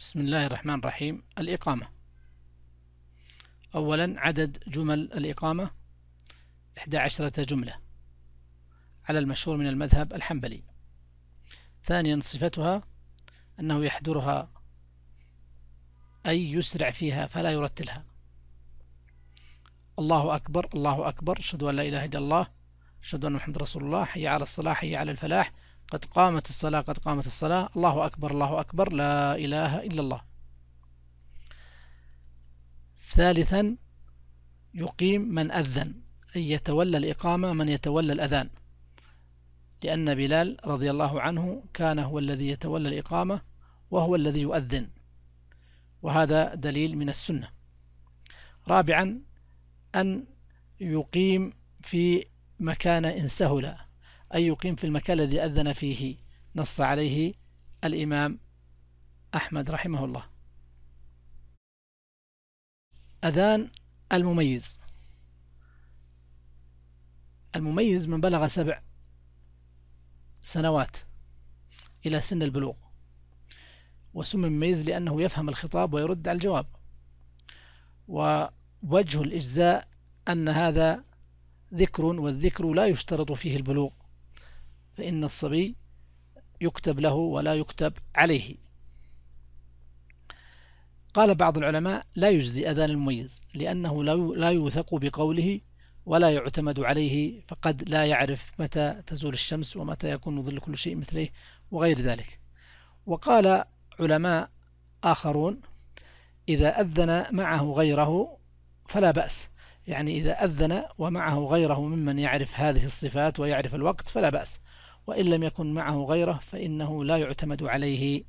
بسم الله الرحمن الرحيم الإقامة أولا عدد جمل الإقامة 11 جملة على المشهور من المذهب الحنبلي ثانيا صفتها أنه يحضرها أي يسرع فيها فلا يرتلها الله أكبر الله أكبر أشهد أن لا إله إلا الله أشهد أن محمد رسول الله حي على الصلاح حي على الفلاح قد قامت الصلاة قد قامت الصلاة الله أكبر الله أكبر لا إله إلا الله ثالثا يقيم من أذن أي يتولى الإقامة من يتولى الأذان لأن بلال رضي الله عنه كان هو الذي يتولى الإقامة وهو الذي يؤذن وهذا دليل من السنة رابعا أن يقيم في مكان إن سهل أن يقيم في المكان الذي أذن فيه نص عليه الإمام أحمد رحمه الله أذان المميز المميز من بلغ سبع سنوات إلى سن البلوغ وسمي مميز لأنه يفهم الخطاب ويرد على الجواب ووجه الإجزاء أن هذا ذكر والذكر لا يشترط فيه البلوغ فإن الصبي يكتب له ولا يكتب عليه قال بعض العلماء لا يجزي أذان المميز لأنه لا يوثق بقوله ولا يعتمد عليه فقد لا يعرف متى تزول الشمس ومتى يكون ظل كل شيء مثله وغير ذلك وقال علماء آخرون إذا أذن معه غيره فلا بأس يعني إذا أذن ومعه غيره ممن يعرف هذه الصفات ويعرف الوقت فلا بأس وإن لم يكن معه غيره فإنه لا يعتمد عليه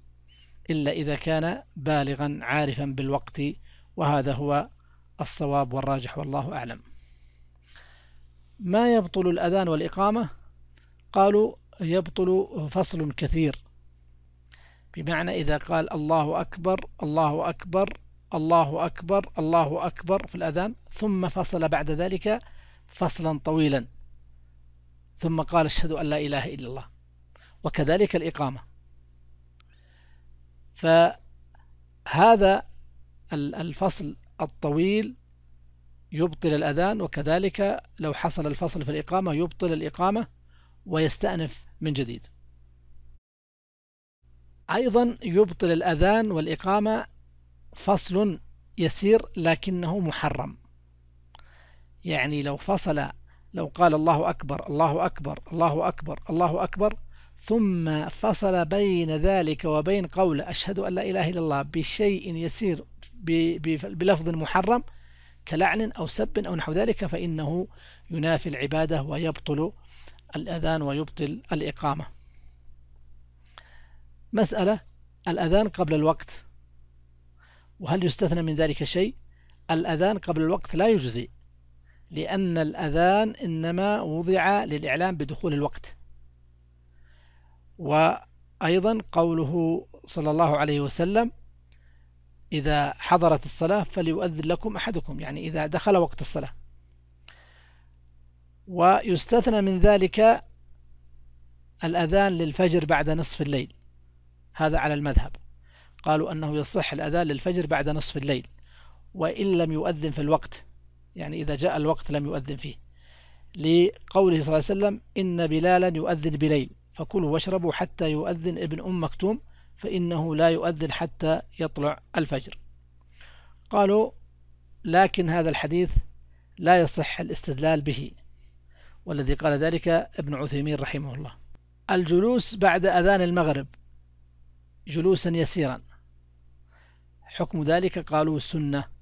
إلا إذا كان بالغا عارفا بالوقت وهذا هو الصواب والراجح والله أعلم ما يبطل الأذان والإقامة قالوا يبطل فصل كثير بمعنى إذا قال الله أكبر الله أكبر الله أكبر الله أكبر في الأذان ثم فصل بعد ذلك فصلا طويلا ثم قال اشهد أن لا إله إلا الله وكذلك الإقامة فهذا الفصل الطويل يبطل الأذان وكذلك لو حصل الفصل في الإقامة يبطل الإقامة ويستأنف من جديد أيضا يبطل الأذان والإقامة فصل يسير لكنه محرم يعني لو فصل لو قال الله أكبر الله أكبر الله أكبر الله أكبر ثم فصل بين ذلك وبين قول أشهد أن لا إله إلا الله بشيء يسير بلفظ محرم كلعن أو سب أو نحو ذلك فإنه ينافي العبادة ويبطل الأذان ويبطل الإقامة مسألة الأذان قبل الوقت وهل يستثنى من ذلك شيء؟ الأذان قبل الوقت لا يجزي لأن الأذان إنما وضع للإعلام بدخول الوقت وأيضا قوله صلى الله عليه وسلم إذا حضرت الصلاة فليؤذن لكم أحدكم يعني إذا دخل وقت الصلاة ويستثنى من ذلك الأذان للفجر بعد نصف الليل هذا على المذهب قالوا أنه يصح الأذان للفجر بعد نصف الليل وإن لم يؤذن في الوقت يعني إذا جاء الوقت لم يؤذن فيه لقوله صلى الله عليه وسلم إن بلالا يؤذن بليل فكلوا واشربوا حتى يؤذن ابن أم مكتوم فإنه لا يؤذن حتى يطلع الفجر قالوا لكن هذا الحديث لا يصح الاستدلال به والذي قال ذلك ابن عثيمين رحمه الله الجلوس بعد أذان المغرب جلوسا يسيرا حكم ذلك قالوا السنة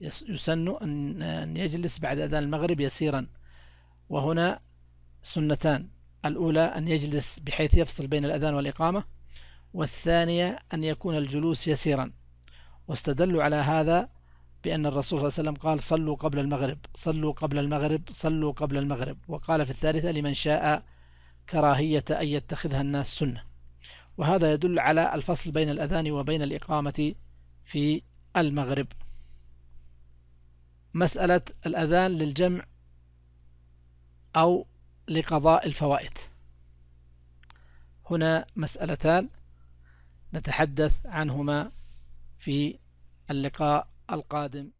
يسن أن يجلس بعد أذان المغرب يسيرا وهنا سنتان الأولى أن يجلس بحيث يفصل بين الأذان والإقامة والثانية أن يكون الجلوس يسيرا واستدلوا على هذا بأن الرسول صلى الله عليه وسلم قال صلوا قبل المغرب صلوا قبل المغرب صلوا قبل المغرب وقال في الثالثة لمن شاء كراهية أن يتخذها الناس سنة وهذا يدل على الفصل بين الأذان وبين الإقامة في المغرب مسألة الأذان للجمع أو لقضاء الفوائد هنا مسألتان نتحدث عنهما في اللقاء القادم